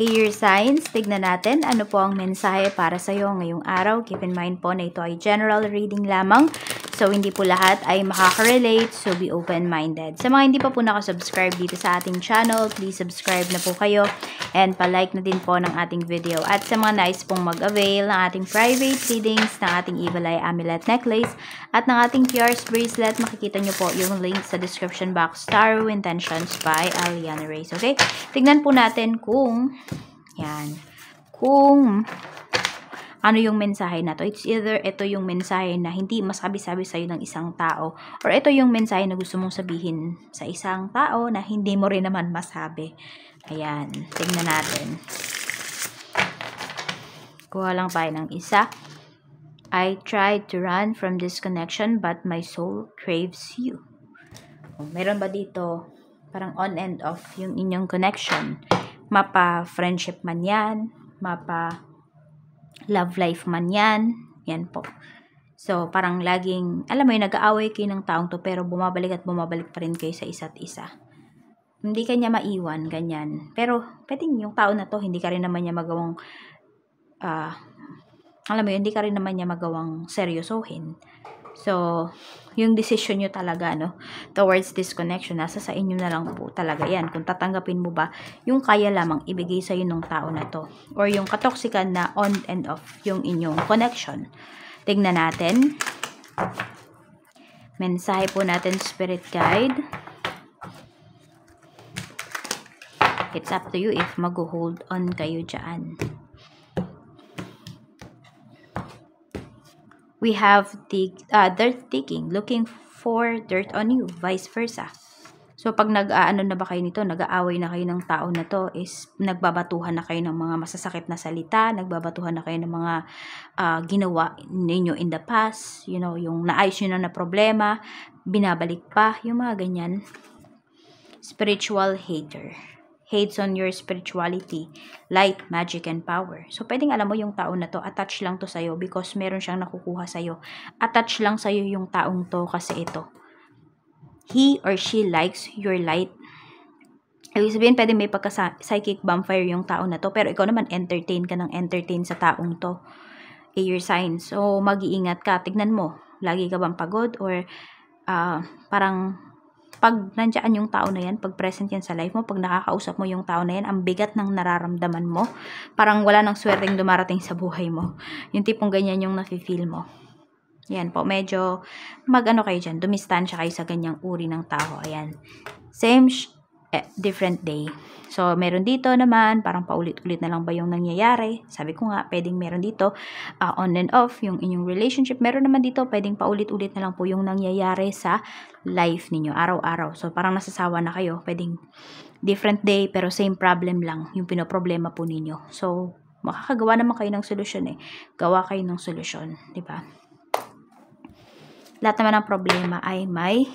Air Signs, tignan natin ano po ang mensahe para sa iyo ngayong araw. Keep in mind po na ito ay general reading lamang So, hindi po lahat ay makaka-relate. So, be open-minded. Sa mga hindi pa po subscribe dito sa ating channel, please subscribe na po kayo. And palike na din po ng ating video. At sa mga nice pong mag-avail ng ating private readings, ng ating Evil Eye Amulet Necklace, at ng ating PR's Bracelet, makikita nyo po yung link sa description box. Tarot Intentions by Aliana Reyes. Okay? Tignan po natin kung, yan, kung ano yung mensahe na to. It's either ito yung mensahe na hindi masabi-sabi sa'yo ng isang tao or ito yung mensahe na gusto mong sabihin sa isang tao na hindi mo rin naman masabi. Ayan, tingnan natin. Kuha lang tayo ng isa. I tried to run from this connection but my soul craves you. O, oh, meron ba dito parang on and off yung inyong connection? Mapa friendship man yan, mapa love life man yan, yan po. So, parang laging, alam mo yun, nag-aaway kayo ng taong to, pero bumabalik at bumabalik pa rin kayo sa isa't isa. Hindi kanya maiwan, ganyan. Pero, pwedeng yung tao na to, hindi ka rin naman niya magawang, uh, alam mo yun, hindi ka rin naman niya magawang seryosohin. So, yung decision nyo talaga, no, towards this connection, nasa sa inyo na lang po talaga yan. Kung tatanggapin mo ba yung kaya lamang ibigay sa sa'yo ng tao na to. Or yung katoksikan na on and off yung inyong connection. Tingnan natin. Mensahe po natin, Spirit Guide. It's up to you if mag-hold on kayo dyan. we have dig, uh, dirt digging, looking for dirt on you, vice versa. So, pag nag-aano na ba kayo nito, nag-aaway na kayo ng tao na to, is nagbabatuhan na kayo ng mga masasakit na salita, nagbabatuhan na kayo ng mga uh, ginawa ninyo in the past, you know, yung naayos nyo na na problema, binabalik pa, yung mga ganyan. Spiritual hater hates on your spirituality, light, magic, and power. So, pwedeng alam mo yung tao na to, attach lang to sa'yo because meron siyang nakukuha sa'yo. Attach lang sa'yo yung taong to kasi ito. He or she likes your light, Ibig sabihin, pwede may pagka-psychic vampire yung tao na to. Pero ikaw naman, entertain ka ng entertain sa taong to. Air eh, sign. So, mag-iingat ka. Tignan mo. Lagi ka bang pagod? Or, uh, parang pag nandiyan yung tao na yan, pag present yan sa life mo, pag nakakausap mo yung tao na yan, ang bigat ng nararamdaman mo. Parang wala nang swerteng dumarating sa buhay mo. Yung tipong ganyan yung nafe-feel mo. Yan po, medyo mag-ano kayo dyan, dumistansya kayo sa ganyang uri ng tao. Ayan. Same eh, different day. So, meron dito naman, parang paulit-ulit na lang ba yung nangyayari? Sabi ko nga, pwedeng meron dito uh, on and off yung inyong relationship. Meron naman dito, pwedeng paulit-ulit na lang po yung nangyayari sa life ninyo, araw-araw. So, parang nasasawa na kayo, pwedeng different day pero same problem lang yung pinoproblema po ninyo. So, makakagawa naman kayo ng solusyon eh. Gawa kayo ng solusyon, di ba? Lahat naman ng problema ay may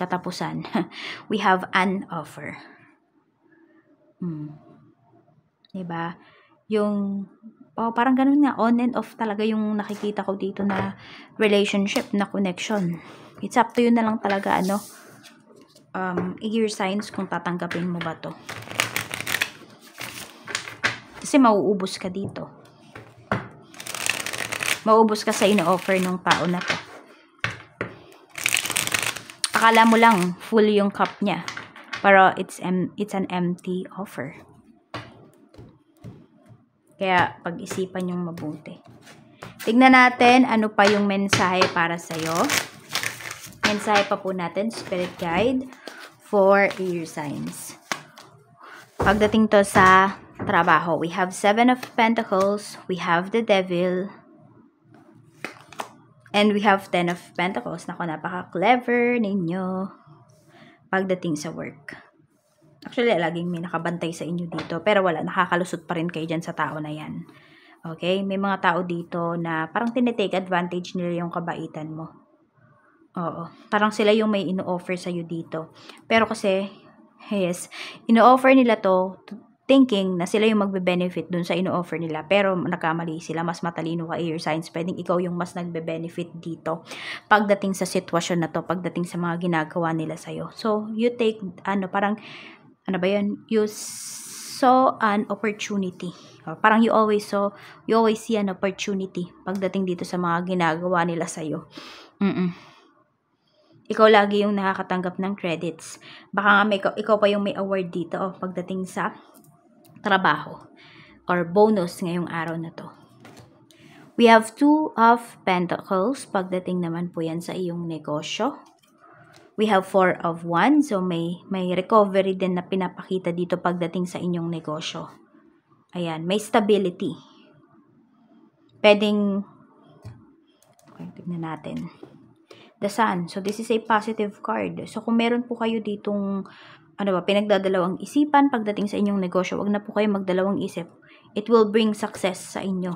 katapusan. We have an offer. Hmm. Diba? Yung, oh, parang ganun na, on and off talaga yung nakikita ko dito na relationship, na connection. It's up to you na lang talaga, ano, um, your signs kung tatanggapin mo ba to. Kasi mauubos ka dito. Mauubos ka sa ino-offer ng tao na to akala mo lang full yung cup niya. Pero it's em it's an empty offer. Kaya pag-isipan yung mabuti. Tignan natin ano pa yung mensahe para sa iyo. Mensahe pa po natin, Spirit Guide for your signs. Pagdating to sa trabaho, we have Seven of Pentacles, we have the Devil, And we have 10 of Pentacles. Nako, napaka-clever ninyo pagdating sa work. Actually, laging may nakabantay sa inyo dito. Pero wala, nakakalusot pa rin kayo dyan sa tao na yan. Okay? May mga tao dito na parang tinitake advantage nila yung kabaitan mo. Oo. Parang sila yung may ino-offer sa'yo dito. Pero kasi, yes, ino-offer nila to thinking na sila yung magbe-benefit dun sa ino-offer nila. Pero nakamali sila, mas matalino ka air science. Pwedeng ikaw yung mas nagbe-benefit dito pagdating sa sitwasyon na to, pagdating sa mga ginagawa nila sa'yo. So, you take, ano, parang, ano ba yun? You saw an opportunity. Or oh, parang you always saw, you always see an opportunity pagdating dito sa mga ginagawa nila sa'yo. Mm-mm ikaw lagi yung nakakatanggap ng credits. Baka nga may, ikaw pa yung may award dito oh, pagdating sa trabaho or bonus ngayong araw na to. We have two of pentacles. Pagdating naman po yan sa iyong negosyo. We have four of one. So, may, may recovery din na pinapakita dito pagdating sa inyong negosyo. Ayan, may stability. Pwedeng, okay, tignan natin. The sun. So, this is a positive card. So, kung meron po kayo ditong ano ba, pinagdadalawang isipan pagdating sa inyong negosyo. Huwag na po kayo magdalawang isip. It will bring success sa inyo.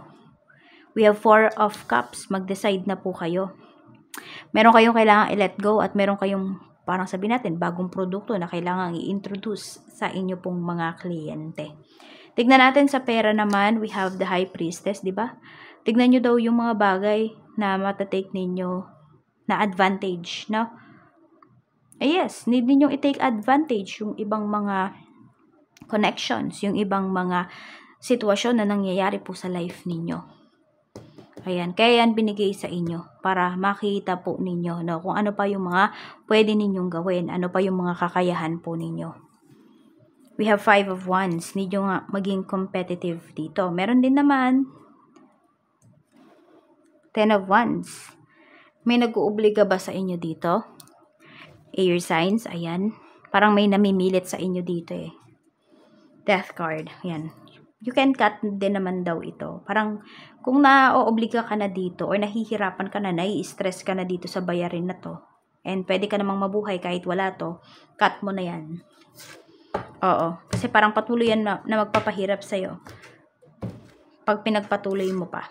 We have four of cups. Mag-decide na po kayo. Meron kayong kailangan i-let go at meron kayong, parang sabi natin, bagong produkto na kailangan i-introduce sa inyo pong mga kliyente. Tignan natin sa pera naman, we have the high priestess, di ba? Tignan nyo daw yung mga bagay na matatake ninyo na advantage, no? eh yes, need ninyong i-take advantage yung ibang mga connections, yung ibang mga sitwasyon na nangyayari po sa life ninyo. Ayan, kaya yan binigay sa inyo para makita po ninyo no, kung ano pa yung mga pwede ninyong gawin, ano pa yung mga kakayahan po ninyo. We have five of wands. Need nyo nga maging competitive dito. Meron din naman ten of wands. May nag-uobliga ba sa inyo dito? Air signs, ayan. Parang may namimilit sa inyo dito eh. Death card, ayan. You can cut din naman daw ito. Parang kung naoobliga ka na dito or nahihirapan ka na, nai-stress ka na dito sa bayarin na to. And pwede ka namang mabuhay kahit wala to. Cut mo na yan. Oo. Kasi parang patuloy yan na, na magpapahirap sa'yo. Pag pinagpatuloy mo pa.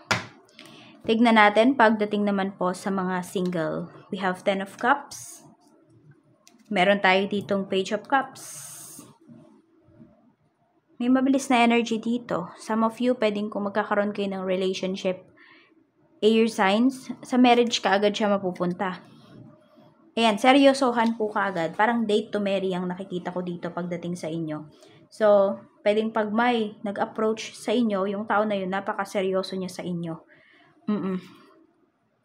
Tignan natin pagdating naman po sa mga single. We have 10 of cups. Meron tayo ditong Page of Cups. May mabilis na energy dito. Some of you, pwedeng kung magkakaroon kayo ng relationship, air signs, sa marriage ka agad siya mapupunta. Ayan, seryosohan po ka agad. Parang date to marry ang nakikita ko dito pagdating sa inyo. So, pwedeng pag may nag-approach sa inyo, yung tao na yun, napaka-seryoso niya sa inyo. Mm-mm.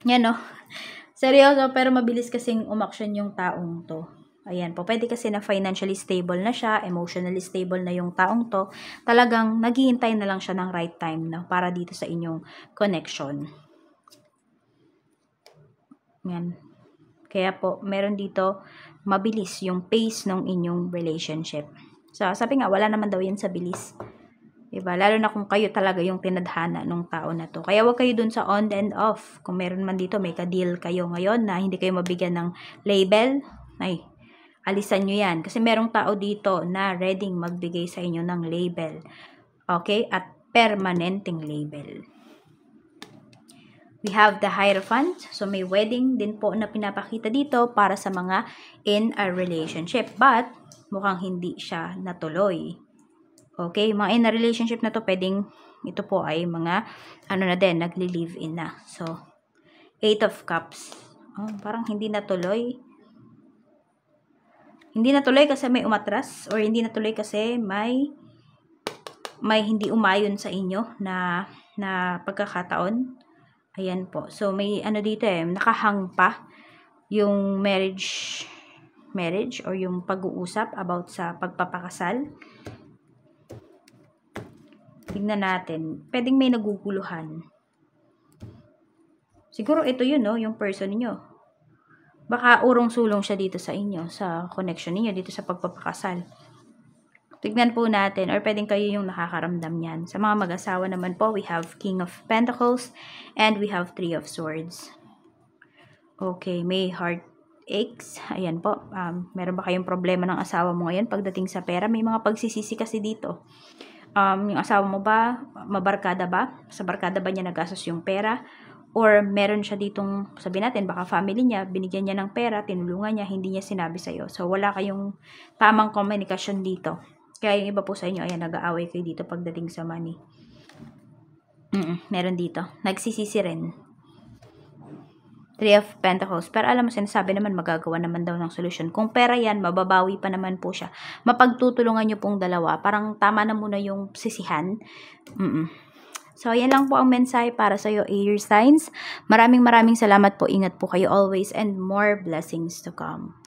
Yan, no? Seryoso, pero mabilis kasing umaksyon yung taong to. Ayan po, pwede kasi na financially stable na siya, emotionally stable na yung taong to, talagang naghihintay na lang siya ng right time no, para dito sa inyong connection. Ayan. Kaya po, meron dito mabilis yung pace ng inyong relationship. So, sabi nga, wala naman daw yan sa bilis. Diba? Lalo na kung kayo talaga yung tinadhana ng tao na to. Kaya wag kayo dun sa on and off. Kung meron man dito, may ka-deal kayo ngayon na hindi kayo mabigyan ng label. Ay, Alisan nyo yan. Kasi merong tao dito na ready magbigay sa inyo ng label. Okay? At permanenteng label. We have the Hierophant. So, may wedding din po na pinapakita dito para sa mga in a relationship. But, mukhang hindi siya natuloy. Okay? Mga in a relationship na to, pwedeng ito po ay mga, ano na din, nagli-live in na. So, Eight of Cups. Oh, parang hindi natuloy. Hindi natuloy kasi may umatras or hindi natuloy kasi may may hindi umayon sa inyo na na pagkakataon. Ayan po. So may ano dito eh, nakahang pa yung marriage marriage or yung pag-uusap about sa pagpapakasal. Tingnan natin. Pwedeng may naguguluhan. Siguro ito yun, no? Yung person niyo Baka urong-sulong siya dito sa inyo, sa connection niyo dito sa pagpapakasal. Tignan po natin, or pwedeng kayo yung nakakaramdam niyan. Sa mga mag-asawa naman po, we have King of Pentacles and we have Three of Swords. Okay, may heart aches. Ayan po, um, meron ba kayong problema ng asawa mo ngayon pagdating sa pera? May mga pagsisisi kasi dito. Um, yung asawa mo ba, mabarkada ba? Sa barkada ba niya nagastos yung pera? or meron siya ditong, sabi natin, baka family niya, binigyan niya ng pera, tinulungan niya, hindi niya sinabi sa iyo So, wala kayong tamang komunikasyon dito. Kaya yung iba po sa inyo, ayan, nag-aaway kayo dito pagdating sa money. Mm-mm, meron dito. Nagsisisi rin. Three of Pentacles. Pero alam mo, sinasabi naman, magagawa naman daw ng solution. Kung pera yan, mababawi pa naman po siya. Mapagtutulungan nyo pong dalawa. Parang tama na muna yung sisihan. Mm-mm. So, yan lang po ang mensahe para sa iyo, Air Signs. Maraming maraming salamat po. Ingat po kayo always and more blessings to come.